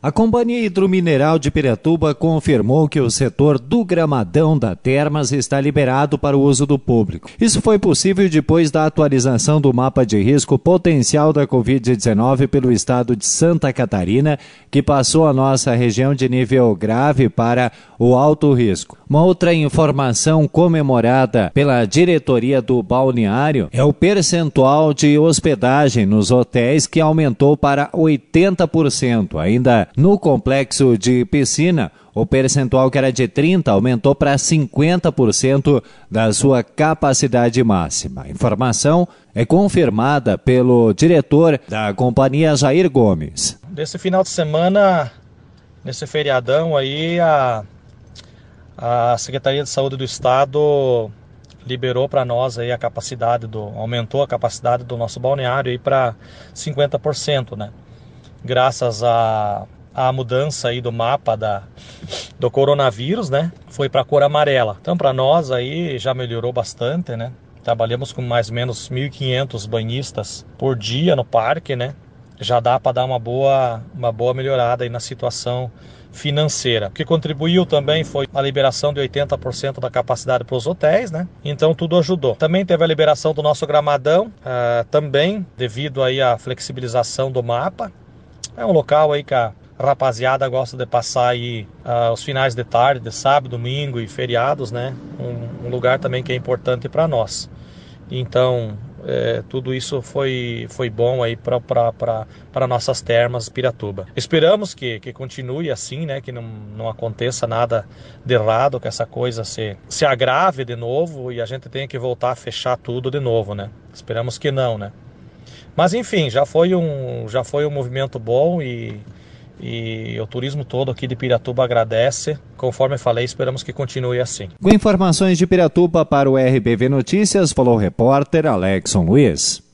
A Companhia Hidromineral de Piratuba confirmou que o setor do gramadão da Termas está liberado para o uso do público. Isso foi possível depois da atualização do mapa de risco potencial da Covid-19 pelo estado de Santa Catarina, que passou a nossa região de nível grave para o alto risco. Uma outra informação comemorada pela diretoria do balneário é o percentual de hospedagem nos hotéis que aumentou para 80%. Ainda no complexo de piscina, o percentual que era de 30% aumentou para 50% da sua capacidade máxima. A informação é confirmada pelo diretor da companhia Jair Gomes. Nesse final de semana, nesse feriadão aí, a a Secretaria de Saúde do Estado liberou para nós aí a capacidade do aumentou a capacidade do nosso balneário aí para 50%, né? Graças a a mudança aí do mapa da, do coronavírus, né? Foi para cor amarela. Então para nós aí já melhorou bastante, né? Trabalhamos com mais ou menos 1.500 banhistas por dia no parque, né? já dá para dar uma boa, uma boa melhorada aí na situação financeira. O que contribuiu também foi a liberação de 80% da capacidade para os hotéis, né? Então tudo ajudou. Também teve a liberação do nosso gramadão, eh, também devido aí à flexibilização do mapa. É um local aí que a rapaziada gosta de passar aí eh, os finais de tarde, de sábado, domingo e feriados, né? Um, um lugar também que é importante para nós. Então é, tudo isso foi, foi bom aí para nossas termas Piratuba. Esperamos que, que continue assim, né? Que não, não aconteça nada de errado, que essa coisa se, se agrave de novo e a gente tenha que voltar a fechar tudo de novo, né? Esperamos que não, né? Mas enfim, já foi um, já foi um movimento bom e e o turismo todo aqui de Piratuba agradece. Conforme falei, esperamos que continue assim. Com informações de Piratuba para o RBV Notícias, falou o repórter Alexon Luiz.